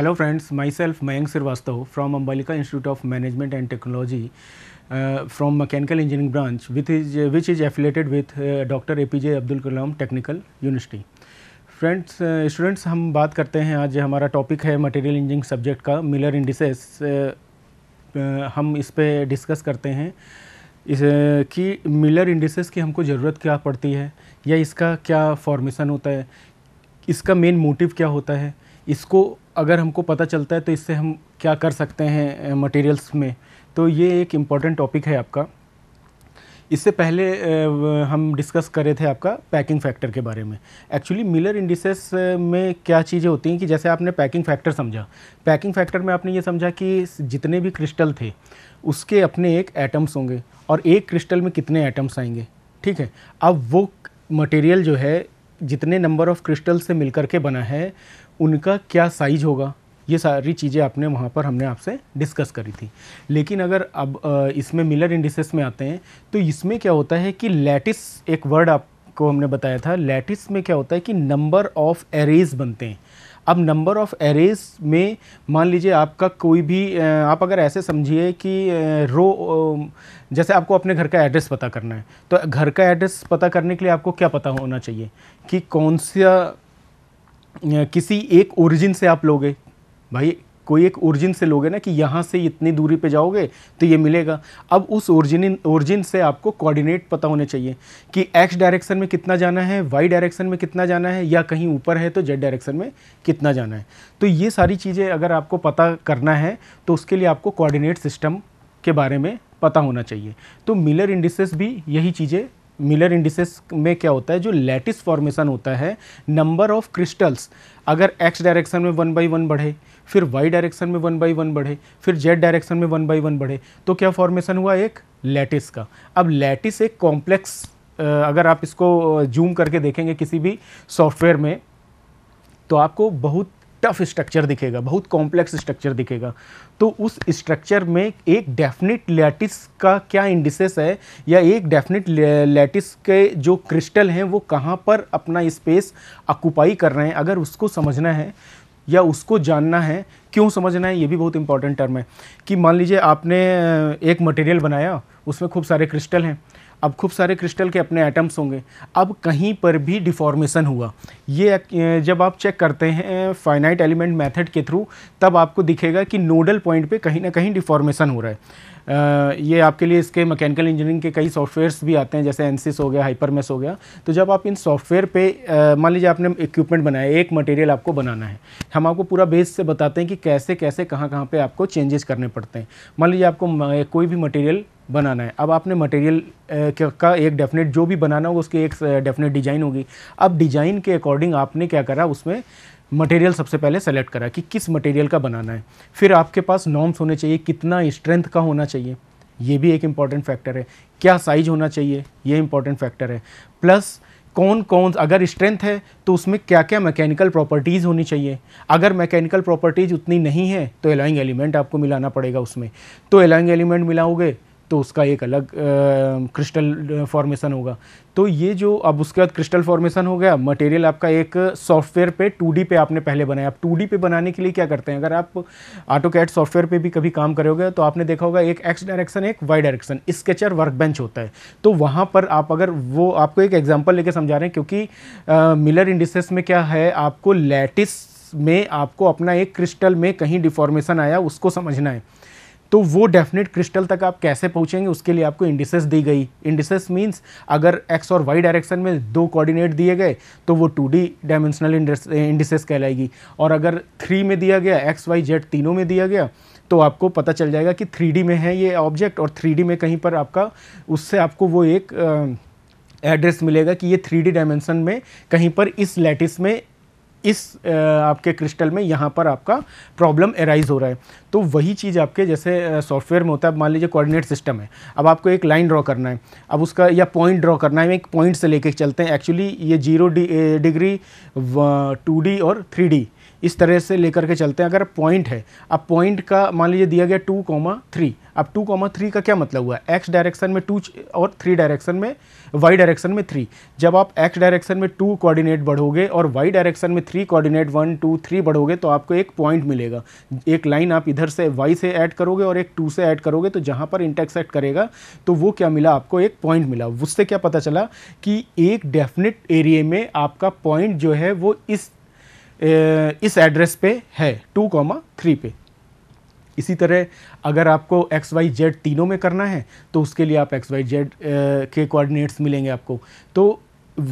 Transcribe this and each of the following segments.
Hello friends myself Mayank Srivastava from Ambalika institute of management and technology from mechanical engineering branch with is which is affiliated with doctor A P J Abdul Kalam technical university friends students हम बात करते हैं आज हमारा topic है material engineering subject का Miller indices uh, uh, हम इस पर डिस्कस करते हैं इस uh, कि मिलर इंडिसेस की हमको ज़रूरत क्या पड़ती है या इसका क्या फॉर्मेशन होता है इसका मेन मोटिव क्या होता है इसको अगर हमको पता चलता है तो इससे हम क्या कर सकते हैं मटेरियल्स में तो ये एक इम्पॉर्टेंट टॉपिक है आपका इससे पहले हम डिस्कस कर रहे थे आपका पैकिंग फैक्टर के बारे में एक्चुअली मिलर इंडिसेस में क्या चीज़ें होती हैं कि जैसे आपने पैकिंग फैक्टर समझा पैकिंग फैक्टर में आपने ये समझा कि जितने भी क्रिस्टल थे उसके अपने एक एटम्स होंगे और एक क्रिस्टल में कितने एटम्स आएंगे ठीक है अब वो मटेरियल जो है जितने नंबर ऑफ क्रिस्टल से मिलकर के बना है उनका क्या साइज होगा ये सारी चीज़ें आपने वहाँ पर हमने आपसे डिस्कस करी थी लेकिन अगर अब इसमें मिलर इंडिसेस में आते हैं तो इसमें क्या होता है कि लैटिस एक वर्ड आपको हमने बताया था लैटिस में क्या होता है कि नंबर ऑफ एरेज बनते हैं अब नंबर ऑफ़ एरेज में मान लीजिए आपका कोई भी आप अगर ऐसे समझिए कि रो जैसे आपको अपने घर का एड्रेस पता करना है तो घर का एड्रेस पता करने के लिए आपको क्या पता होना चाहिए कि कौन सा किसी एक ओरिजिन से आप लोगे भाई कोई एक ओरिजिन से लोगे ना कि यहाँ से इतनी दूरी पे जाओगे तो ये मिलेगा अब उस ओरिजिन ओरिजिन से आपको कोऑर्डिनेट पता होने चाहिए कि एक्स डायरेक्शन में कितना जाना है वाई डायरेक्शन में कितना जाना है या कहीं ऊपर है तो जेड डायरेक्शन में कितना जाना है तो ये सारी चीज़ें अगर आपको पता करना है तो उसके लिए आपको कोऑर्डिनेट सिस्टम के बारे में पता होना चाहिए तो मिलर इंडिसेस भी यही चीज़ें मिलर इंडिसेस में क्या होता है जो लैटिस फॉर्मेशन होता है नंबर ऑफ क्रिस्टल्स अगर एक्स डायरेक्शन में वन बाई वन बढ़े फिर वाई डायरेक्शन में वन बाई वन बढ़े फिर जेड डायरेक्शन में वन बाई वन बढ़े तो क्या फॉर्मेशन हुआ एक लैटिस का अब लैटिस एक कॉम्प्लेक्स अगर आप इसको जूम करके देखेंगे किसी भी सॉफ्टवेयर में तो आपको बहुत टफ स्ट्रक्चर दिखेगा बहुत कॉम्प्लेक्स स्ट्रक्चर दिखेगा तो उस स्ट्रक्चर में एक डेफिनेट लैटिस का क्या इंडिसेस है या एक डेफिनेट लैटिस के जो क्रिस्टल हैं वो कहाँ पर अपना स्पेस अकुपाई कर रहे हैं अगर उसको समझना है या उसको जानना है क्यों समझना है ये भी बहुत इंपॉर्टेंट टर्म है कि मान लीजिए आपने एक मटेरियल बनाया उसमें खूब सारे क्रिस्टल हैं अब खूब सारे क्रिस्टल के अपने एटम्स होंगे अब कहीं पर भी डिफॉर्मेशन हुआ ये जब आप चेक करते हैं फाइनाइट एलिमेंट मेथड के थ्रू तब आपको दिखेगा कि नोडल पॉइंट पे कहीं ना कहीं डिफॉर्मेशन हो रहा है ये आपके लिए इसके मैकेनिकल इंजीनियरिंग के कई सॉफ्टवेयर्स भी आते हैं जैसे एनसिस हो गया हाइपरमेस हो गया तो जब आप इन सॉफ्टवेयर पे मान लीजिए आपने इक्विपमेंट बनाया एक मटेरियल आपको बनाना है हम आपको पूरा बेस से बताते हैं कि कैसे कैसे कहाँ कहाँ पर आपको चेंजेस करने पड़ते हैं मान लीजिए आपको कोई भी मटेरियल बनाना है अब आपने मटेरियल का एक डेफिनेट जो भी बनाना होगा उसकी एक डेफिनेट डिज़ाइन होगी अब डिज़ाइन के अकॉर्डिंग आपने क्या करा उसमें मटेरियल सबसे पहले सेलेक्ट करा कि किस मटेरियल का बनाना है फिर आपके पास नॉर्म्स होने चाहिए कितना स्ट्रेंथ का होना चाहिए ये भी एक इम्पॉर्टेंट फैक्टर है क्या साइज होना चाहिए ये इम्पॉर्टेंट फैक्टर है प्लस कौन कौन अगर स्ट्रेंथ है तो उसमें क्या क्या मैकेनिकल प्रॉपर्टीज़ होनी चाहिए अगर मैकेनिकल प्रॉपर्टीज़ उतनी नहीं है तो एलाइंग एलिमेंट आपको मिलाना पड़ेगा उसमें तो एलाइंग एलिमेंट मिलाओगे तो उसका एक अलग क्रिस्टल फॉर्मेशन होगा तो ये जो अब उसके बाद क्रिस्टल फॉर्मेशन हो गया मटेरियल आपका एक सॉफ्टवेयर पे 2D पे आपने पहले बनाया आप 2D पे बनाने के लिए क्या करते हैं अगर आप ऑटो कैट सॉफ्टवेयर पे भी कभी काम करोगे तो आपने देखा होगा एक एक्स डायरेक्शन एक Y direction sketcher workbench होता है तो वहाँ पर आप अगर वो आपको एक एग्जाम्पल लेकर समझा रहे हैं क्योंकि मिलर इंडिसेस में क्या है आपको लैटिस में आपको अपना एक क्रिस्टल में कहीं डिफॉर्मेशन आया उसको समझना है तो वो डेफिनेट क्रिस्टल तक आप कैसे पहुँचेंगे उसके लिए आपको इंडिसेस दी गई इंडिसेस मीन्स अगर एक्स और वाई डायरेक्शन में दो कोऑर्डिनेट दिए गए तो वो टू डी डायमेंशनल इंडिसेस कहलाएगी और अगर थ्री में दिया गया एक्स वाई जेड तीनों में दिया गया तो आपको पता चल जाएगा कि थ्री में है ये ऑब्जेक्ट और थ्री में कहीं पर आपका उससे आपको वो एक एड्रेस मिलेगा कि ये थ्री डायमेंशन में कहीं पर इस लैटिस में इस आपके क्रिस्टल में यहाँ पर आपका प्रॉब्लम एराइज हो रहा है तो वही चीज़ आपके जैसे सॉफ्टवेयर में होता है मान लीजिए कोऑर्डिनेट सिस्टम है अब आपको एक लाइन ड्रॉ करना है अब उसका या पॉइंट ड्रॉ करना है एक पॉइंट से लेके चलते हैं एक्चुअली ये जीरो डिग्री टू और थ्री इस तरह से लेकर के चलते हैं अगर पॉइंट है अब पॉइंट का मान लीजिए दिया गया टू कॉमा थ्री अब टू कॉमा थ्री का क्या मतलब हुआ एक्स डायरेक्शन में टू और थ्री डायरेक्शन में वाई डायरेक्शन में थ्री जब आप एक्स डायरेक्शन में टू कोऑर्डिनेट बढ़ोगे और वाई डायरेक्शन में three coordinate one two three बढ़ोगे तो आपको एक पॉइंट मिलेगा एक लाइन आप इधर से वाई से ऐड करोगे और एक टू से ऐड करोगे तो जहाँ पर इंटेक्सेक्ट करेगा तो वो क्या मिला आपको एक पॉइंट मिला उससे क्या पता चला कि एक डेफिनेट एरिए में आपका पॉइंट जो है वो इस इस एड्रेस पे है टू कॉमा थ्री पे इसी तरह अगर आपको एक्स वाई जेड तीनों में करना है तो उसके लिए आप एक्स वाई जेड के कोऑर्डिनेट्स मिलेंगे आपको तो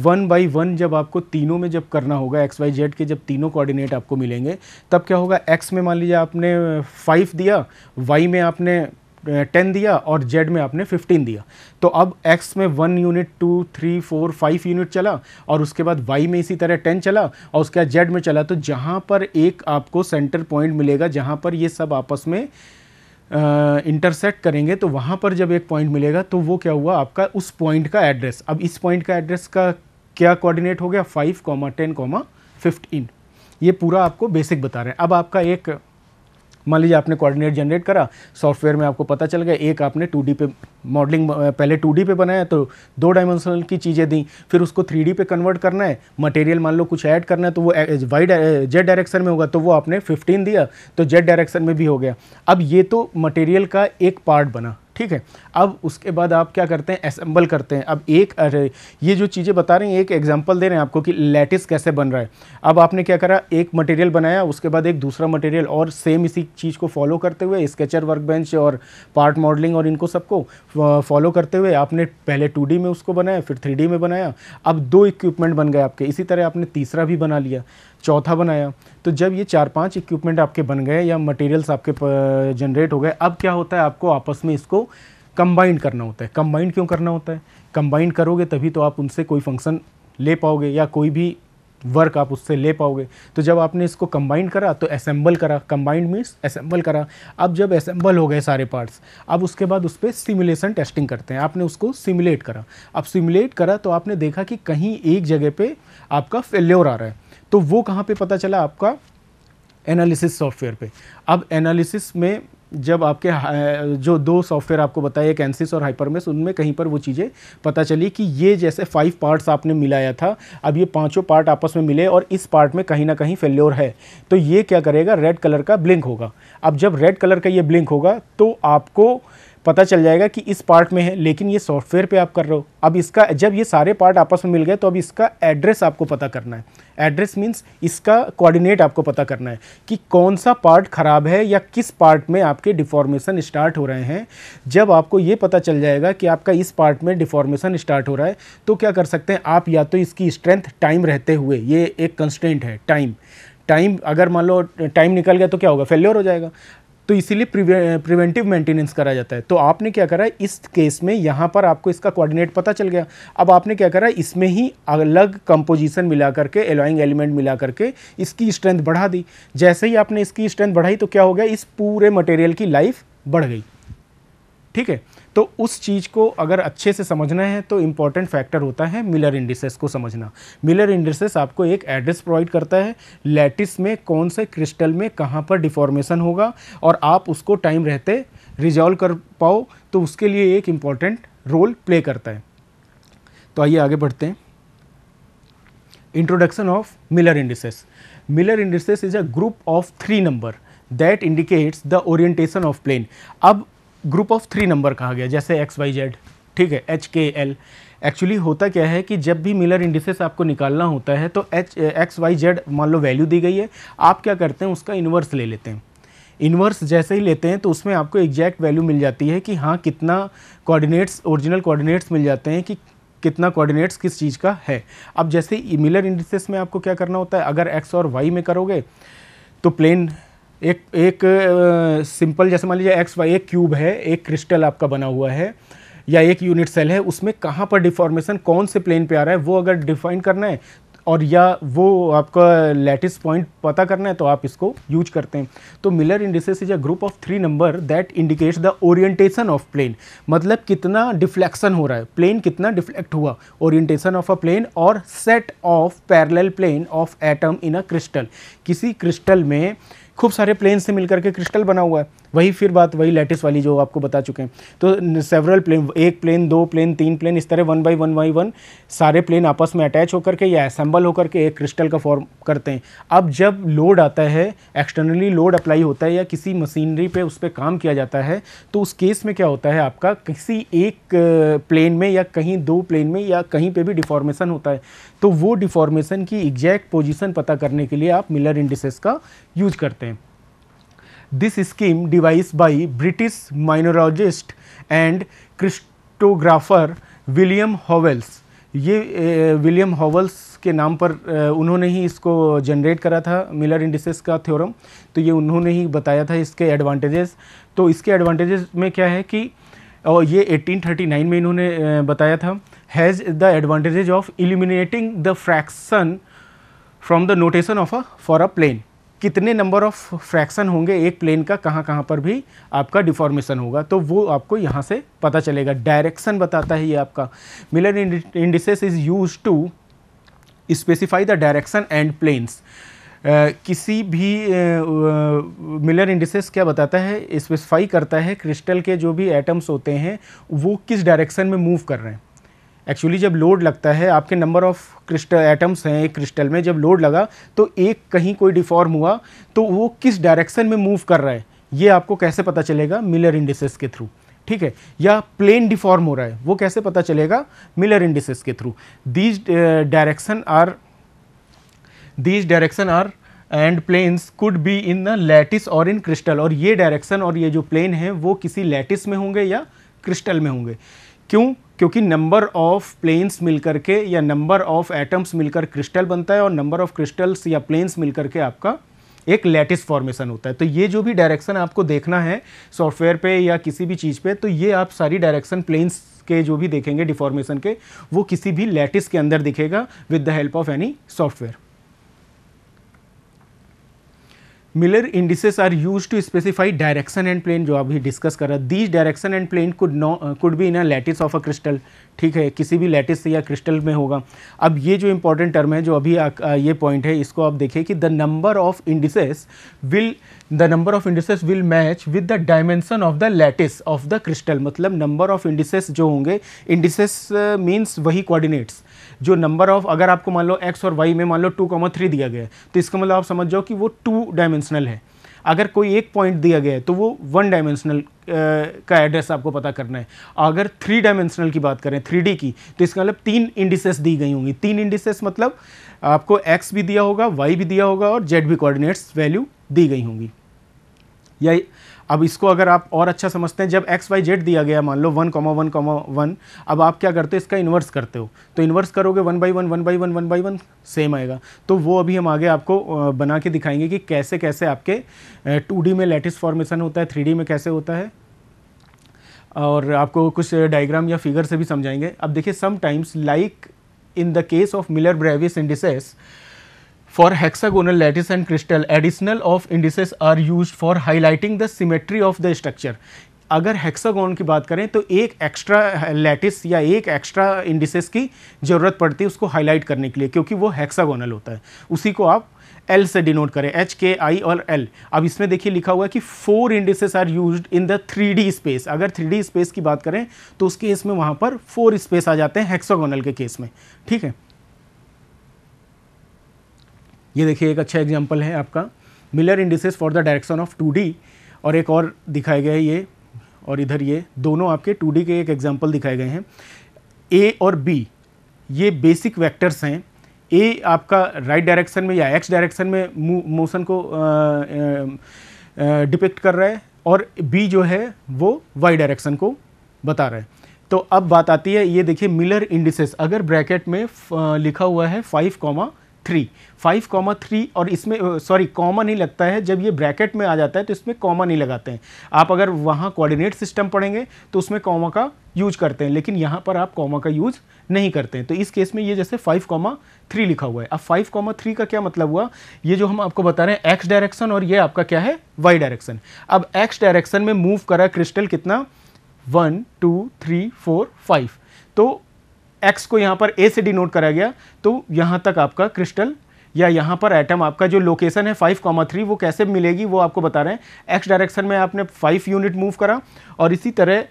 वन बाई वन जब आपको तीनों में जब करना होगा एक्स वाई जेड के जब तीनों कोऑर्डिनेट आपको मिलेंगे तब क्या होगा एक्स में मान लीजिए आपने फाइव दिया वाई में आपने टेन दिया और जेड में आपने फिफ्टीन दिया तो अब एक्स में one unit two three four five unit चला और उसके बाद वाई में इसी तरह टेन चला और उसके बाद जेड में चला तो जहाँ पर एक आपको सेंटर पॉइंट मिलेगा जहाँ पर ये सब आपस में इंटरसेक्ट करेंगे तो वहाँ पर जब एक पॉइंट मिलेगा तो वो क्या हुआ आपका उस पॉइंट का एड्रेस अब इस पॉइंट का एड्रेस का क्या कोऑर्डिनेट हो गया five comma ten comma fifteen ये पूरा आपको बेसिक बता रहे हैं अब आपका एक मान लीजिए आपने कोऑर्डिनेट जनरेट करा सॉफ्टवेयर में आपको पता चल गया एक आपने टू पे मॉडलिंग पहले टू पे बनाया तो दो डायमेंशनल की चीज़ें दी फिर उसको थ्री पे कन्वर्ट करना है मटेरियल मान लो कुछ ऐड करना है तो वो वाई जेड डायरेक्शन में होगा तो वो आपने फिफ्टीन दिया तो जेड डायरेक्शन में भी हो गया अब ये तो मटेरियल का एक पार्ट बना ठीक है अब उसके बाद आप क्या करते हैं असेंबल करते हैं अब एक अरे ये जो चीज़ें बता रही हैं एक एग्जांपल दे रहे हैं आपको कि लैटिस कैसे बन रहा है अब आपने क्या करा एक मटेरियल बनाया उसके बाद एक दूसरा मटेरियल और सेम इसी चीज़ को फॉलो करते हुए स्केचर वर्क बेंच और पार्ट मॉडलिंग और इनको सबको फॉलो करते हुए आपने पहले टू में उसको बनाया फिर थ्री में बनाया अब दो इक्विपमेंट बन गए आपके इसी तरह आपने तीसरा भी बना लिया चौथा बनाया तो जब ये चार पांच इक्विपमेंट आपके बन गए या मटेरियल्स आपके जनरेट हो गए अब क्या होता है आपको आपस में इसको कंबाइंड करना होता है कंबाइंड क्यों करना होता है कंबाइंड करोगे तभी तो आप उनसे कोई फंक्शन ले पाओगे या कोई भी वर्क आप उससे ले पाओगे तो जब आपने इसको कंबाइंड करा तो असेंबल करा कंबाइंड मीन्स असेंबल करा अब जब असेंबल हो गए सारे पार्ट्स अब उसके बाद उस पर सिमुलेशन टेस्टिंग करते हैं आपने उसको सिमुलेट करा अब सिमुलेट करा तो आपने देखा कि कहीं एक जगह पे आपका फेल्योर आ रहा है तो वो कहाँ पे पता चला आपका एनालिसिस सॉफ्टवेयर पे अब एनालिसिस में जब आपके जो दो सॉफ्टवेयर आपको बताया एक एनसिस और हाइपरमेस उनमें कहीं पर वो चीज़ें पता चली कि ये जैसे फाइव पार्ट्स आपने मिलाया था अब ये पांचों पार्ट आपस में मिले और इस पार्ट में कहीं ना कहीं फेल्योर है तो ये क्या करेगा रेड कलर का ब्लिंक होगा अब जब रेड कलर का ये ब्लिंक होगा तो आपको पता चल जाएगा कि इस पार्ट में है लेकिन ये सॉफ्टवेयर पे आप कर रहे हो अब इसका जब ये सारे पार्ट आपस में मिल गए तो अब इसका एड्रेस आपको पता करना है एड्रेस मीन्स इसका कोऑर्डिनेट आपको पता करना है कि कौन सा पार्ट ख़राब है या किस पार्ट में आपके डिफॉर्मेशन स्टार्ट हो रहे हैं जब आपको ये पता चल जाएगा कि आपका इस पार्ट में डिफॉर्मेशन स्टार्ट हो रहा है तो क्या कर सकते हैं आप या तो इसकी स्ट्रेंथ टाइम रहते हुए ये एक कंस्टेंट है टाइम टाइम अगर मान लो टाइम निकल गया तो क्या होगा फेल्योर हो जाएगा तो इसीलिए प्रिवेंटिव मेंटेनेंस करा जाता है तो आपने क्या करा इस केस में यहाँ पर आपको इसका कोऑर्डिनेट पता चल गया अब आपने क्या करा इसमें ही अलग कंपोजिशन मिला करके एलोइंग एलिमेंट मिला करके इसकी स्ट्रेंथ बढ़ा दी जैसे ही आपने इसकी स्ट्रेंथ बढ़ाई तो क्या हो गया इस पूरे मटेरियल की लाइफ बढ़ गई ठीक है तो उस चीज़ को अगर अच्छे से समझना है तो इम्पॉर्टेंट फैक्टर होता है मिलर इंडिसेस को समझना मिलर इंडिसेस आपको एक एड्रेस प्रोवाइड करता है लैटिस में कौन से क्रिस्टल में कहाँ पर डिफॉर्मेशन होगा और आप उसको टाइम रहते रिजॉल्व कर पाओ तो उसके लिए एक इम्पॉर्टेंट रोल प्ले करता है तो आइए आगे बढ़ते हैं introduction of Miller indices Miller indices is a group of three number that indicates the orientation of plane अब ग्रुप ऑफ थ्री नंबर कहा गया जैसे एक्स वाई जेड ठीक है एच के एल एक्चुअली होता क्या है कि जब भी मिलर इंडिसेस आपको निकालना होता है तो एच एक्स वाई जेड मान लो वैल्यू दी गई है आप क्या करते हैं उसका इन्वर्स ले लेते हैं इन्वर्स जैसे ही लेते हैं तो उसमें आपको एग्जैक्ट वैल्यू मिल जाती है कि हाँ कितना कोऑर्डिनेट्स ओरिजिनल कोऑर्डिनेट्स मिल जाते हैं कि कितना कोऑर्डिनेट्स किस चीज़ का है अब जैसे मिलर इंडिसेस में आपको क्या करना होता है अगर एक्स और वाई में करोगे तो प्लेन एक एक सिंपल जैसे मान लीजिए एक्स वाई एक क्यूब है एक क्रिस्टल आपका बना हुआ है या एक यूनिट सेल है उसमें कहाँ पर डिफॉर्मेशन कौन से प्लेन पे आ रहा है वो अगर डिफाइन करना है और या वो आपका लेटिस पॉइंट पता करना है तो आप इसको यूज करते हैं तो Miller indices is a group of three number that indicates the orientation of plane मतलब कितना डिफ्लेक्शन हो रहा है प्लेन कितना डिफ्लेक्ट हुआ ओरिएंटेशन ऑफ अ प्लेन और set of parallel plane of atom in a crystal किसी क्रिस्टल में खूब सारे प्लेन से मिलकर के क्रिस्टल बना हुआ है वही फिर बात वही लेटेस्ट वाली जो आपको बता चुके हैं तो सेवरल प्लेन एक प्लेन दो प्लेन तीन प्लेन इस तरह one by one by one सारे प्लेन आपस में अटैच होकर के या असेंबल होकर के एक क्रिस्टल का फॉर्म करते हैं अब जब लोड आता है एक्सटर्नली लोड अप्लाई होता है या किसी मशीनरी पे उस पर काम किया जाता है तो उस केस में क्या होता है आपका किसी एक प्लेन में या कहीं दो प्लेन में या कहीं पर भी डिफॉर्मेशन होता है तो वो डिफॉर्मेशन की एग्जैक्ट पोजिशन पता करने के लिए आप मिलर इंडिसेस का यूज करते हैं This scheme devised by British mineralogist and crystallographer William Howells ये विलियम हॉवल्स के नाम पर उन्होंने ही इसको जनरेट करा था मिलर इंडिसेस का थ्योरम तो ये उन्होंने ही बताया था इसके एडवांटेजेस तो इसके एडवांटेजेस में क्या है कि और ये 1839 में इन्होंने बताया था has the advantages of eliminating the fraction from the notation of a for a plane कितने नंबर ऑफ फ्रैक्शन होंगे एक प्लेन का कहाँ कहाँ पर भी आपका डिफॉर्मेशन होगा तो वो आपको यहाँ से पता चलेगा डायरेक्शन बताता है ये आपका Miller indices is use to specify the direction and planes किसी भी मिलर इंडिसेस क्या बताता है स्पेसिफाई करता है क्रिस्टल के जो भी एटम्स होते हैं वो किस डायरेक्शन में मूव कर रहे हैं एक्चुअली जब लोड लगता है आपके नंबर ऑफ क्रिस्टल एटम्स हैं एक क्रिस्टल में जब लोड लगा तो एक कहीं कोई डिफॉर्म हुआ तो वो किस डायरेक्शन में मूव कर रहा है ये आपको कैसे पता चलेगा मिलर इंडिसेस के थ्रू ठीक है या प्लेन डिफॉर्म हो रहा है वो कैसे पता चलेगा मिलर इंडिसेस के through these direction are these direction are and planes could be in the lattice और इन क्रिस्टल और ये डायरेक्शन और ये जो प्लेन है वो किसी लैटिस में होंगे या क्रिस्टल में होंगे क्यों क्योंकि नंबर ऑफ प्लेन्स मिलकर के या नंबर ऑफ एटम्स मिलकर क्रिस्टल बनता है और नंबर ऑफ क्रिस्टल्स या प्लेन्स मिलकर के आपका एक लेटिस फॉर्मेशन होता है तो ये जो भी डायरेक्शन आपको देखना है सॉफ्टवेयर पे या किसी भी चीज़ पे तो ये आप सारी डायरेक्शन प्लेन्स के जो भी देखेंगे डिफॉर्मेशन के वो किसी भी लेटिस के अंदर दिखेगा with the help of any software Miller indices are use to specify direction and plane जो अभी डिस्कस कर रहा है these direction and plane could no could be in a lattice of a crystal ठीक है किसी भी लैटिस या क्रिस्टल में होगा अब ये जो इंपॉर्टेंट टर्म है जो अभी आ, आ, ये पॉइंट है इसको आप देखिए कि the number of indices will the number of indices will match with the dimension of the lattice of the crystal मतलब नंबर ऑफ इंडिसेस जो होंगे इंडिसेस मीन्स uh, वही कोऑर्डिनेट्स जो नंबर ऑफ अगर आपको मान लो एक्स और वाई में मान लो टू कॉमा थ्री दिया गया है तो इसका मतलब आप समझ जाओ कि वो टू डायमेंशनल है अगर कोई एक पॉइंट दिया गया है तो वो वन डायमेंशनल का एड्रेस आपको पता करना है अगर थ्री डायमेंशनल की बात करें थ्री की तो इसका मतलब तीन इंडिसेस दी गई होंगी तीन इंडिसेस मतलब आपको एक्स भी दिया होगा वाई भी दिया होगा और जेड भी कोऑर्डिनेट्स वैल्यू दी गई होंगी या अब इसको अगर आप और अच्छा समझते हैं जब एक्स वाई जेड दिया गया मान लो one comma one comma one अब आप क्या करते हो इसका इन्वर्स करते हो तो इन्वर्स करोगे one by one one by one one by one same आएगा तो वो अभी हम आगे आपको बना के दिखाएंगे कि कैसे कैसे आपके टू में लेटेस्ट फॉर्मेशन होता है थ्री में कैसे होता है और आपको कुछ डायग्राम या फिगर से भी समझाएंगे अब देखिए sometimes like in the case of Miller Bravais indices For hexagonal lattice and crystal, additional of indices are used for highlighting the symmetry of the structure. अगर हेक्सागोन की बात करें तो एक एक्स्ट्रा लैटिस या एक एक्स्ट्रा इंडिसेस की ज़रूरत पड़ती है उसको हाईलाइट करने के लिए क्योंकि वो हेक्सागोनल होता है उसी को आप एल से डिनोट करें एच के आई और एल अब इसमें देखिए लिखा हुआ है कि four indices are used in the three D space अगर थ्री डी स्पेस की बात करें तो उस केस में वहाँ पर फोर स्पेस आ जाते हैं हेक्सागोनल के केस में ठीक है ये देखिए एक अच्छा एग्जाम्पल है आपका Miller indices for the direction of two और एक और दिखाया गया है ये और इधर ये दोनों आपके टू के एक एग्जाम्पल दिखाए गए हैं ए और बी ये बेसिक वैक्टर्स हैं ए आपका राइट right डायरेक्शन में या एक्स डायरेक्शन में मोशन को डिपेक्ट कर रहा है और बी जो है वो वाई डायरेक्शन को बता रहा है तो अब बात आती है ये देखिए मिलर इंडिसेस अगर ब्रैकेट में लिखा हुआ है five comma three five comma three और इसमें सॉरी कॉमा नहीं लगता है जब ये ब्रैकेट में आ जाता है तो इसमें कॉमा नहीं लगाते हैं आप अगर वहाँ कोऑर्डिनेट सिस्टम पढ़ेंगे तो उसमें कॉमा का यूज करते हैं लेकिन यहाँ पर आप कॉमा का यूज नहीं करते हैं तो इस केस में ये जैसे फाइव कॉमा थ्री लिखा हुआ है अब फाइव कॉमा थ्री का क्या मतलब हुआ ये जो हम आपको बता रहे हैं एक्स डायरेक्शन और ये आपका क्या है वाई डायरेक्शन अब एक्स डायरेक्शन में मूव करा क्रिस्टल कितना one two three four five तो एक्स को यहाँ पर ए से डिनोट करा गया तो यहाँ तक आपका क्रिस्टल या यहाँ पर एटम आपका जो लोकेशन है फाइव कॉमा थ्री वो कैसे मिलेगी वो आपको बता रहे हैं एक्स डायरेक्शन में आपने फाइव यूनिट मूव करा और इसी तरह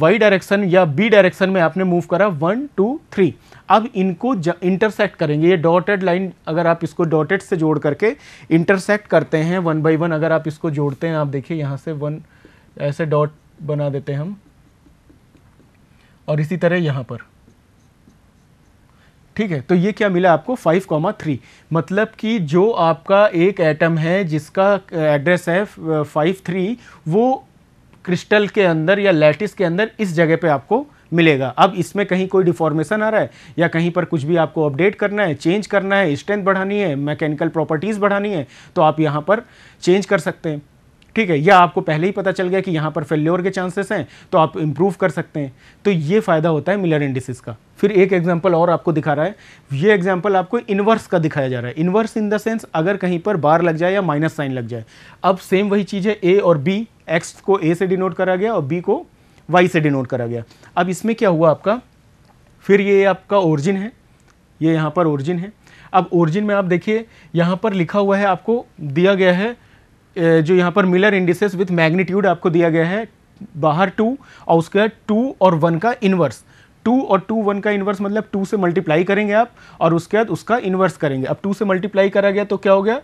वाई डायरेक्शन या बी डायरेक्शन में आपने मूव करा वन टू थ्री अब इनको इंटरसेक्ट करेंगे ये डॉटेड लाइन अगर आप इसको डॉटेड से जोड़ करके इंटरसेक्ट करते हैं वन बाई वन अगर आप इसको जोड़ते हैं आप देखिए यहाँ से वन ऐसे डॉट बना देते हैं हम और इसी तरह यहाँ पर ठीक है तो ये क्या मिला आपको फाइव कॉमा थ्री मतलब कि जो आपका एक एटम है जिसका एड्रेस है फाइव थ्री वो क्रिस्टल के अंदर या लैटिस के अंदर इस जगह पे आपको मिलेगा अब इसमें कहीं कोई डिफॉर्मेशन आ रहा है या कहीं पर कुछ भी आपको अपडेट करना है चेंज करना है स्ट्रेंथ बढ़ानी है मैकेनिकल प्रॉपर्टीज़ बढ़ानी है तो आप यहाँ पर चेंज कर सकते हैं ठीक है या आपको पहले ही पता चल गया कि यहाँ पर फेल्योर के चांसेस हैं तो आप इम्प्रूव कर सकते हैं तो ये फ़ायदा होता है मिलर इंडिसिस का फिर एक एग्जाम्पल और आपको दिखा रहा है ये एग्जाम्पल आपको इन्वर्स का दिखाया जा रहा है इन्वर्स इन द सेंस अगर कहीं पर बार लग जाए या माइनस साइन लग जाए अब सेम वही चीज़ है ए और बी एक्स को ए से डिनोट करा गया और बी को वाई से डिनोट करा गया अब इसमें क्या हुआ आपका फिर ये आपका ओरिजिन है ये यहाँ पर ओरिजिन है अब ओरिजिन में आप देखिए यहाँ पर लिखा हुआ है आपको दिया गया है जो यहाँ पर मिलर इंडिसेस विथ मैग्नीट्यूड आपको दिया गया है बाहर टू और उसके टू और वन का इन्वर्स टू और टू वन का इन्वर्स मतलब टू से मल्टीप्लाई करेंगे आप और उसके बाद उसका इन्वर्स करेंगे अब टू से मल्टीप्लाई करा गया तो क्या हो गया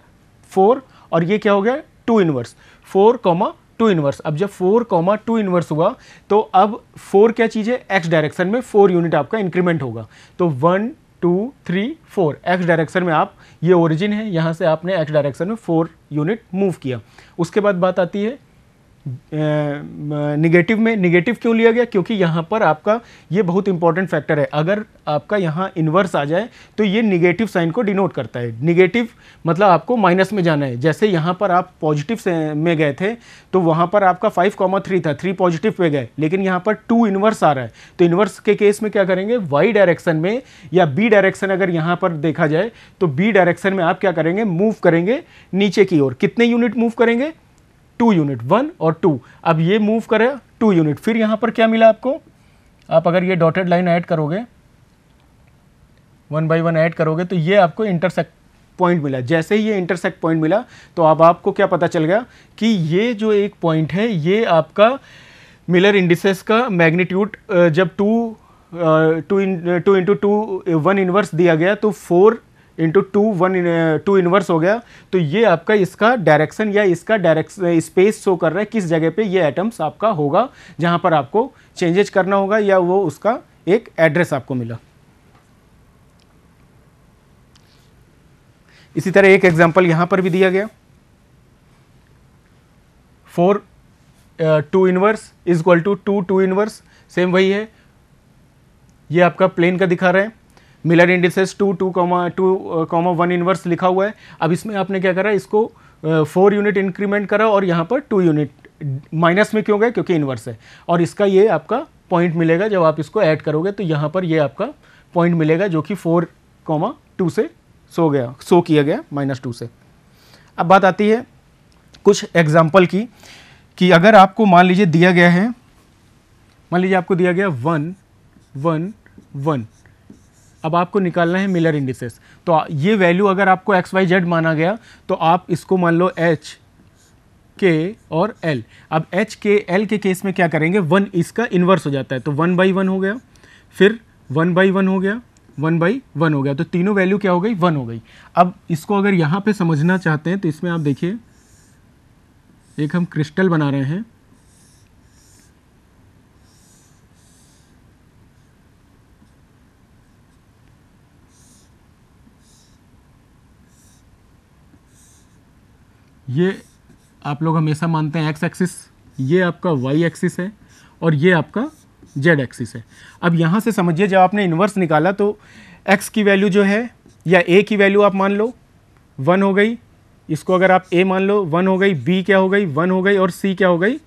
फोर और ये क्या हो गया two inverse four comma two inverse अब जब फोर कॉमा टू इन्वर्स हुआ तो अब फोर क्या चीज़ है एक्स डायरेक्शन में फोर यूनिट आपका इंक्रीमेंट होगा तो one two three four X direction में आप ये ओरिजिन है यहाँ से आपने एक्स डायरेक्शन में फोर यूनिट मूव किया उसके बाद बात आती है निगेटिव में निगेटिव क्यों लिया गया क्योंकि यहाँ पर आपका ये बहुत इंपॉर्टेंट फैक्टर है अगर आपका यहाँ इन्वर्स आ जाए तो ये निगेटिव साइन को डिनोट करता है निगेटिव मतलब आपको माइनस में जाना है जैसे यहाँ पर आप पॉजिटिव में गए थे तो वहाँ पर आपका फाइव कॉमा थ्री था थ्री पॉजिटिव पे गए लेकिन यहाँ पर टू इन्वर्स आ रहा है तो इन्वर्स के केस में क्या करेंगे वाई डायरेक्शन में या बी डायरेक्शन अगर यहाँ पर देखा जाए तो बी डायरेक्शन में आप क्या करेंगे मूव करेंगे नीचे की ओर कितने यूनिट मूव करेंगे टू यूनिट वन और टू अब ये मूव करें टू यूनिट फिर यहाँ पर क्या मिला आपको आप अगर ये डॉटेड लाइन ऐड करोगे वन बाई वन ऐड करोगे तो ये आपको इंटरसेक्ट पॉइंट मिला जैसे ही ये इंटरसेक्ट पॉइंट मिला तो अब आपको क्या पता चल गया कि ये जो एक पॉइंट है ये आपका मिलर इंडिसेस का मैग्नीट्यूड जब two two in two into two one inverse दिया गया तो four into two one two inverse हो गया तो ये आपका इसका डायरेक्शन या इसका डायरेक्शन स्पेस शो कर रहा है किस जगह पे ये एटम्स आपका होगा जहाँ पर आपको चेंजेज करना होगा या वो उसका एक एड्रेस आपको मिला इसी तरह एक एग्जाम्पल यहाँ पर भी दिया गया four two inverse is equal to two two inverse same वही है ये आपका प्लेन का दिखा रहे हैं Miller indices two two comma two comma one inverse लिखा हुआ है अब इसमें आपने क्या करा इसको फोर यूनिट इंक्रीमेंट करा और यहाँ पर टू यूनिट माइनस में क्यों गए क्योंकि इन्वर्स है और इसका ये आपका पॉइंट मिलेगा जब आप इसको ऐड करोगे तो यहाँ पर ये आपका पॉइंट मिलेगा जो कि फोर कॉमा टू से सो गया सो किया गया माइनस टू से अब बात आती है कुछ एग्जाम्पल की कि अगर आपको मान लीजिए दिया गया है मान लीजिए आपको दिया गया वन वन वन अब आपको निकालना है मिलर इंडिसेस तो ये वैल्यू अगर आपको एक्स वाई जेड माना गया तो आप इसको मान लो एच के और एल अब एच के एल के केस में क्या करेंगे वन इसका इन्वर्स हो जाता है तो वन बाई वन हो गया फिर वन बाई वन हो गया वन बाई वन हो गया तो तीनों वैल्यू क्या हो गई वन हो गई अब इसको अगर यहाँ पे समझना चाहते हैं तो इसमें आप देखिए एक हम क्रिस्टल बना रहे हैं ये आप लोग हमेशा मानते हैं एक्स एक्सिस ये आपका वाई एक्सिस है और ये आपका जेड एक्सिस है अब यहाँ से समझिए जब आपने इन्वर्स निकाला तो एक्स की वैल्यू जो है या ए की वैल्यू आप मान लो वन हो गई इसको अगर आप ए मान लो वन हो गई बी क्या हो गई वन हो गई और सी क्या हो गई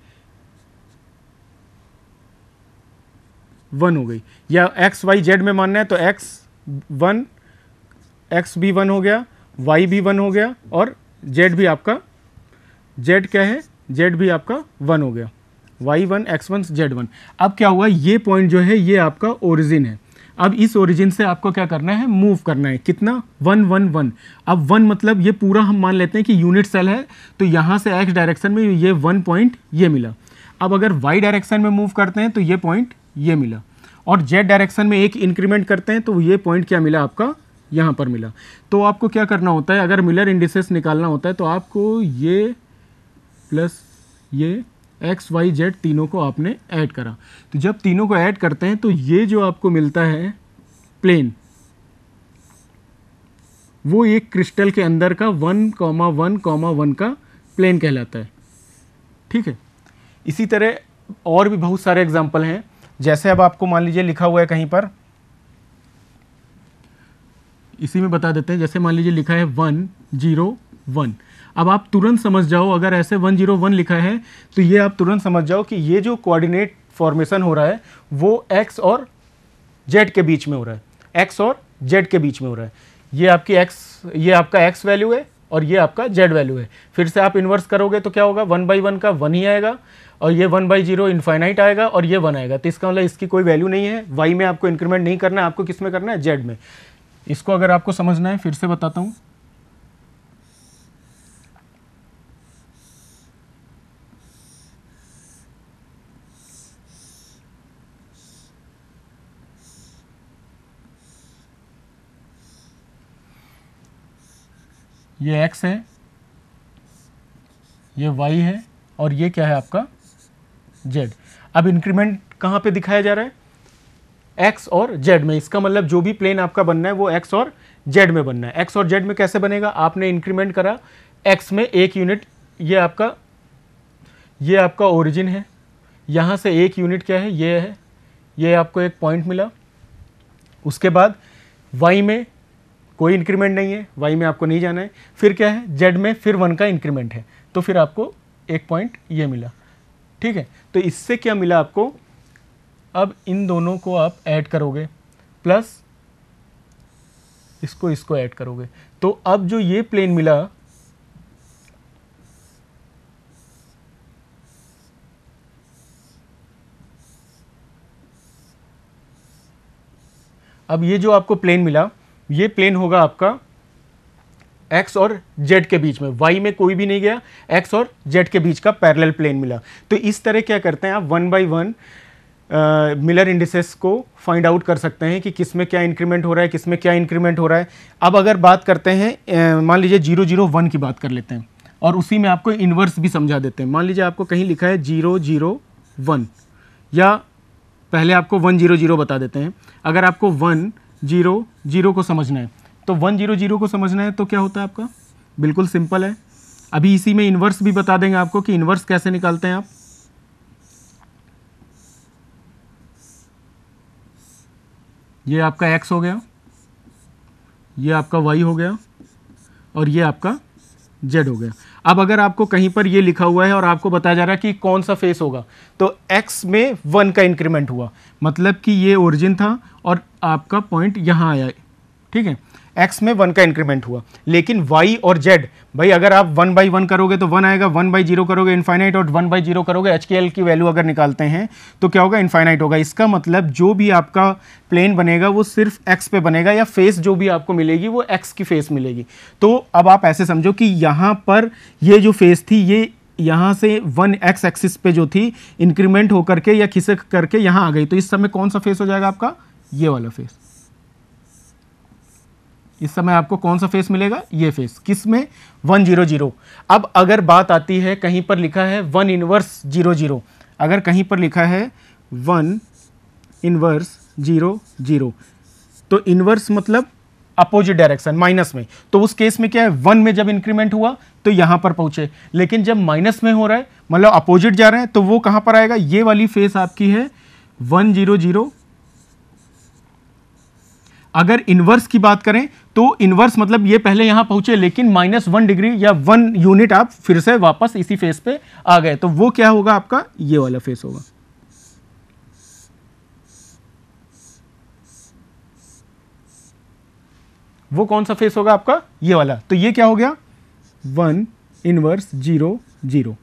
वन हो गई या एक्स वाई जेड में मानना है तो एक्स वन एक्स भी वन हो गया वाई भी वन हो गया और जेड भी आपका जेड क्या है जेड भी आपका वन हो गया Y one X one Z one अब क्या हुआ ये पॉइंट जो है ये आपका ओरिजिन है अब इस ओरिजिन से आपको क्या करना है मूव करना है कितना वन वन वन अब वन मतलब ये पूरा हम मान लेते हैं कि यूनिट सेल है तो यहाँ से एक्स डायरेक्शन में ये वन पॉइंट ये मिला अब अगर वाई डायरेक्शन में मूव करते हैं तो ये पॉइंट ये मिला और जेड डायरेक्शन में एक इंक्रीमेंट करते हैं तो ये पॉइंट क्या मिला आपका यहाँ पर मिला तो आपको क्या करना होता है अगर मिलर इंडिसेस निकालना होता है तो आपको ये प्लस ये एक्स वाई जेड तीनों को आपने ऐड करा तो जब तीनों को ऐड करते हैं तो ये जो आपको मिलता है प्लेन वो एक क्रिस्टल के अंदर का one comma one comma one का प्लेन कहलाता है ठीक है इसी तरह और भी बहुत सारे एग्जाम्पल हैं जैसे अब आपको मान लीजिए लिखा हुआ है कहीं पर इसी में बता देते हैं जैसे मान लीजिए लिखा है वन जीरो वन अब आप तुरंत समझ जाओ अगर ऐसे 101 लिखा है तो ये आप तुरंत समझ जाओ कि ये जो कोऑर्डिनेट फॉर्मेशन हो रहा है वो एक्स और जेड के बीच में हो रहा है एक्स और जेड के बीच में हो रहा है ये आपकी एक्स ये आपका एक्स वैल्यू है और ये आपका जेड वैल्यू है फिर से आप इन्वर्स करोगे तो क्या होगा वन बाई वन का वन ही आएगा और ये वन बाई जीरो इन्फाइनाइट आएगा और ये वन आएगा तो इसका मतलब इसकी कोई वैल्यू नहीं है वाई में आपको इंक्रीमेंट नहीं करना है आपको किस में करना है जेड में इसको अगर आपको समझना है फिर से बताता हूँ ये एक्स है ये वाई है और ये क्या है आपका जेड अब इंक्रीमेंट कहाँ पे दिखाया जा रहा है एक्स और जेड में इसका मतलब जो भी प्लेन आपका बनना है वो एक्स और जेड में बनना है एक्स और जेड में कैसे बनेगा आपने इंक्रीमेंट करा एक्स में एक यूनिट ये आपका ये आपका ओरिजिन है यहाँ से एक यूनिट क्या है ये है ये आपको एक पॉइंट मिला उसके बाद वाई में कोई इंक्रीमेंट नहीं है वाई में आपको नहीं जाना है फिर क्या है जेड में फिर वन का इंक्रीमेंट है तो फिर आपको एक पॉइंट ये मिला ठीक है तो इससे क्या मिला आपको अब इन दोनों को आप ऐड करोगे प्लस इसको इसको ऐड करोगे तो अब जो ये प्लेन मिला अब ये जो आपको प्लेन मिला ये प्लेन होगा आपका एक्स और जेड के बीच में वाई में कोई भी नहीं गया एक्स और जेड के बीच का पैरेलल प्लेन मिला तो इस तरह क्या करते हैं आप one by one Miller indices को फाइंड आउट कर सकते हैं कि किस में क्या इंक्रीमेंट हो रहा है किस में क्या इंक्रीमेंट हो रहा है अब अगर बात करते हैं मान लीजिए जीरो जीरो वन की बात कर लेते हैं और उसी में आपको इन्वर्स भी समझा देते हैं मान लीजिए आपको कहीं लिखा है जीरो जीरो वन या पहले आपको वन जीरो जीरो बता देते हैं अगर आपको वन जीरो जीरो को समझना है तो वन जीरो जीरो को समझना है तो क्या होता है आपका बिल्कुल सिंपल है अभी इसी में इन्वर्स भी बता देंगे आपको कि इन्वर्स कैसे निकालते हैं आप ये आपका एक्स हो गया ये आपका वाई हो गया और ये आपका जेड हो गया अब अगर आपको कहीं पर ये लिखा हुआ है और आपको बताया जा रहा है कि कौन सा फेस होगा तो एक्स में वन का इंक्रीमेंट हुआ मतलब कि ये ओरिजिन था आपका पॉइंट यहाँ आया ठीक है एक्स में वन का इंक्रीमेंट हुआ लेकिन वाई और जेड भाई अगर आप वन बाई वन करोगे तो वन आएगा वन बाई जीरो करोगे इनफाइनाइट और वन बाई जीरो करोगे एच की वैल्यू अगर निकालते हैं तो क्या होगा इनफाइनाइट होगा इसका मतलब जो भी आपका प्लेन बनेगा वो सिर्फ एक्स पे बनेगा या फेस जो भी आपको मिलेगी वो एक्स की फेस मिलेगी तो अब आप ऐसे समझो कि यहाँ पर ये जो फेस थी ये यहाँ से वन एक्स एक्सिस पे जो थी इंक्रीमेंट होकर के या खिसक करके यहाँ आ गई तो इस समय कौन सा फेस हो जाएगा आपका ये वाला फेस इस समय आपको कौन सा फेस मिलेगा ये फेस किस में वन जीरो जीरो अब अगर बात आती है कहीं पर लिखा है वन इनवर्स जीरो जीरो अगर कहीं पर लिखा है वन इनवर्स जीरो जीरो तो इनवर्स मतलब अपोजिट डायरेक्शन माइनस में तो उस केस में क्या है वन में जब इंक्रीमेंट हुआ तो यहां पर पहुंचे लेकिन जब माइनस में हो रहा है मतलब अपोजिट जा रहे हैं तो वो कहां पर आएगा ये वाली फेस आपकी है वन जीरो जीरो अगर इन्वर्स की बात करें तो इन्वर्स मतलब ये पहले यहाँ पहुंचे लेकिन माइनस वन डिग्री या वन यूनिट आप फिर से वापस इसी फेस पे आ गए तो वो क्या होगा आपका ये वाला फेस होगा वो कौन सा फेस होगा आपका ये वाला तो ये क्या हो गया वन इनवर्स जीरो जीरो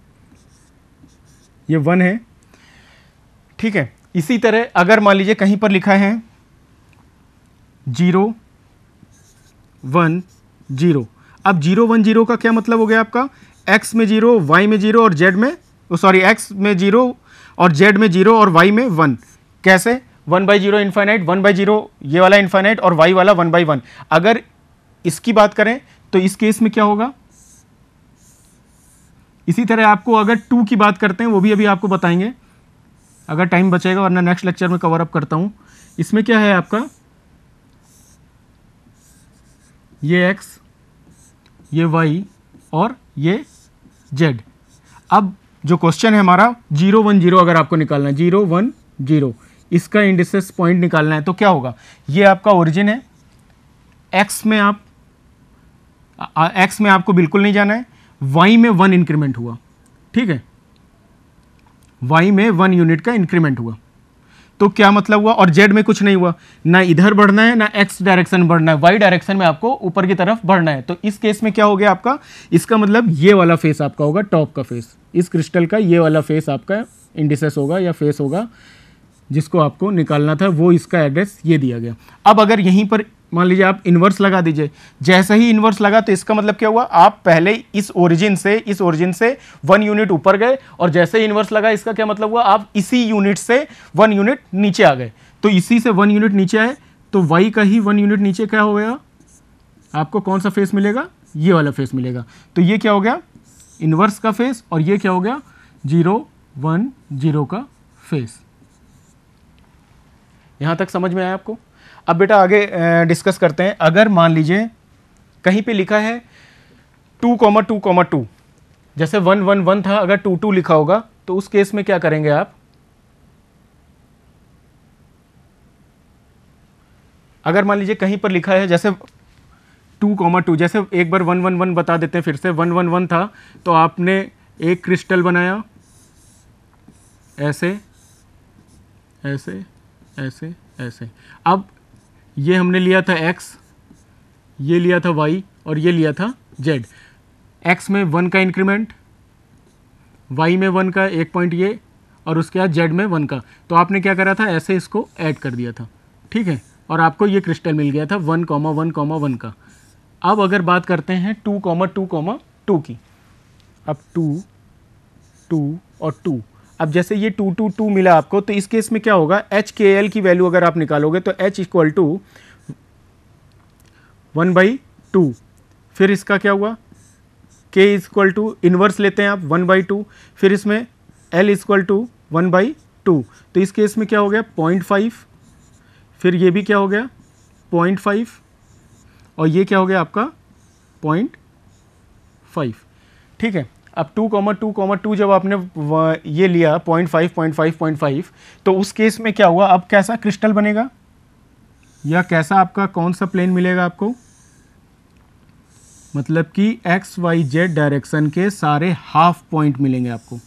ये वन है ठीक है इसी तरह अगर मान लीजिए कहीं पर लिखा है जीरो वन जीरो अब जीरो वन जीरो का क्या मतलब हो गया आपका एक्स में जीरो वाई में जीरो और जेड में सॉरी एक्स में जीरो और जेड में जीरो और वाई में वन कैसे one by zero infinite one by zero ये वाला इन्फाइनाइट और वाई वाला वन बाई वन अगर इसकी बात करें तो इस केस में क्या होगा इसी तरह आपको अगर टू की बात करते हैं वो भी अभी आपको बताएंगे अगर टाइम बचेगा वरना नेक्स्ट लेक्चर में कवर अप करता हूँ इसमें क्या है आपका ये एक्स ये वाई और ये जेड अब जो क्वेश्चन है हमारा जीरो वन जीरो अगर आपको निकालना है जीरो वन जीरो इसका इंडिसेस पॉइंट निकालना है तो क्या होगा ये आपका ओरिजिन है एक्स में आप एक्स में आपको बिल्कुल नहीं जाना है वाई में वन इंक्रीमेंट हुआ ठीक है वाई में वन यूनिट का इंक्रीमेंट हुआ तो क्या मतलब हुआ और जेड में कुछ नहीं हुआ ना इधर बढ़ना है ना एक्स डायरेक्शन बढ़ना है वाई डायरेक्शन में आपको ऊपर की तरफ बढ़ना है तो इस केस में क्या हो गया आपका इसका मतलब ये वाला फेस आपका होगा टॉप का फेस इस क्रिस्टल का ये वाला फेस आपका इंडिसेस होगा या फेस होगा जिसको आपको निकालना था वो इसका एड्रेस ये दिया गया अब अगर यहीं पर मान लीजिए आप इन्वर्स लगा दीजिए जैसे ही इन्वर्स लगा तो इसका मतलब क्या हुआ आप पहले इस ओरिजिन से इस ओरिजिन से वन यूनिट ऊपर गए और जैसे ही इन्वर्स लगा इसका क्या मतलब हुआ आप इसी यूनिट से वन यूनिट नीचे आ गए तो इसी से वन यूनिट नीचे आए तो वाई का ही वन यूनिट नीचे क्या हो गया आपको कौन सा फेस मिलेगा ये वाला फेस मिलेगा तो ये क्या हो गया इन्वर्स का फेस और ये क्या हो गया जीरो वन जीरो का फेस यहाँ तक समझ में आया आपको अब बेटा आगे डिस्कस करते हैं अगर मान लीजिए कहीं पे लिखा है two comma two comma two जैसे वन वन वन था अगर टू टू लिखा होगा तो उस केस में क्या करेंगे आप अगर मान लीजिए कहीं पर लिखा है जैसे टू कॉमा टू जैसे एक बार वन वन वन बता देते हैं फिर से वन वन वन था तो आपने एक क्रिस्टल बनाया ऐसे ऐसे ऐसे ऐसे अब ये हमने लिया था x ये लिया था y और ये लिया था z x में वन का इंक्रीमेंट y में वन का एक पॉइंट ये और उसके बाद जेड में वन का तो आपने क्या करा था ऐसे इसको ऐड कर दिया था ठीक है और आपको ये क्रिस्टल मिल गया था one comma one comma one का अब अगर बात करते हैं two comma two comma two की अब टू टू और टू अब जैसे ये टू टू टू मिला आपको तो इस केस में क्या होगा एच के एल की वैल्यू अगर आप निकालोगे तो H equal to one by two फिर इसका क्या हुआ के इक्वल टू इनवर्स लेते हैं आप वन बाई टू फिर इसमें L equal to one by two तो इस केस में क्या हो गया पॉइंट फाइव फिर ये भी क्या हो गया पॉइंट फाइव और ये क्या हो गया आपका पॉइंट फाइव ठीक है अब two comma two comma two जब आपने ये लिया point five point five point five तो उस केस में क्या हुआ अब कैसा क्रिस्टल बनेगा या कैसा आपका कौन सा प्लेन मिलेगा आपको मतलब कि एक्स वाई जेड डायरेक्शन के सारे हाफ पॉइंट मिलेंगे आपको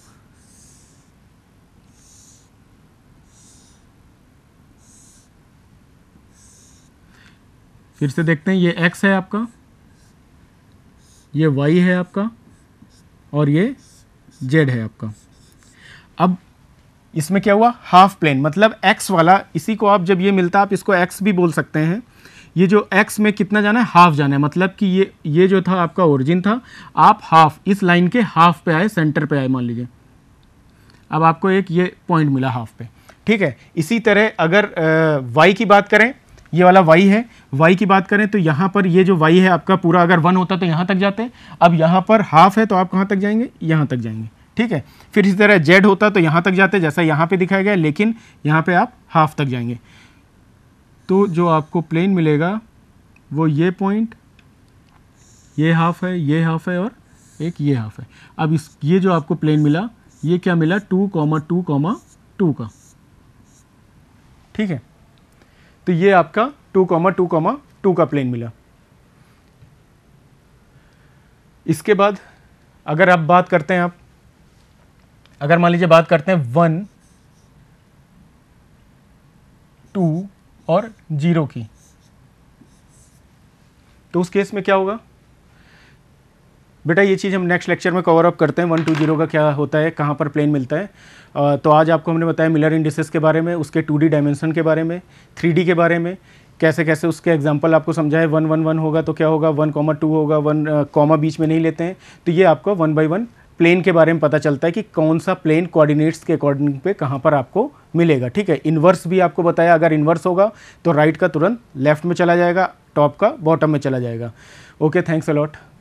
फिर से देखते हैं ये एक्स है आपका ये वाई है आपका और ये जेड है आपका अब इसमें क्या हुआ हाफ प्लेन मतलब एक्स वाला इसी को आप जब ये मिलता आप इसको एक्स भी बोल सकते हैं ये जो एक्स में कितना जाना है हाफ जाना है मतलब कि ये ये जो था आपका ओरिजिन था आप हाफ इस लाइन के हाफ पे आए सेंटर पे आए मान लीजिए अब आपको एक ये पॉइंट मिला हाफ पे ठीक है इसी तरह अगर वाई की बात करें ये वाला वाई है वाई की बात करें तो यहाँ पर ये जो वाई है आपका पूरा अगर वन होता तो यहाँ तक जाते अब यहाँ पर हाफ है तो आप कहाँ तक जाएंगे यहाँ तक जाएंगे ठीक है फिर इसी तरह जेड होता तो यहाँ तक जाते जैसा यहाँ पर दिखाया गया लेकिन यहाँ पर आप हाफ तक जाएंगे तो जो आपको प्लेन मिलेगा वो ये पॉइंट ये हाफ है ये हाफ है और एक ये हाफ है अब इस ये जो आपको प्लेन मिला ये क्या मिला two comma two comma two का ठीक है तो ये आपका two comma two comma two का प्लेन मिला इसके बाद अगर आप बात करते हैं आप अगर मान लीजिए बात करते हैं वन टू और जीरो की तो उस केस में क्या होगा बेटा ये चीज़ हम नेक्स्ट लेक्चर में कवर अप करते हैं वन टू जीरो का क्या होता है कहाँ पर प्लेन मिलता है तो आज आपको हमने बताया मिलर इंडिसेस के बारे में उसके टू डायमेंशन के बारे में थ्री के बारे में कैसे कैसे उसके एग्जाम्पल आपको समझाए वन वन वन होगा तो क्या होगा वन कॉमा टू होगा वन कॉमा बीच में नहीं लेते हैं तो ये आपको वन बाई वन प्लेन के बारे में पता चलता है कि कौन सा प्लेन कोऑर्डिनेट्स के अकॉर्डिंग पे कहाँ पर आपको मिलेगा ठीक है इन्वर्स भी आपको बताया अगर इन्वर्स होगा तो राइट का तुरंत लेफ्ट में चला जाएगा टॉप का बॉटम में चला जाएगा ओके थैंक्स अलॉट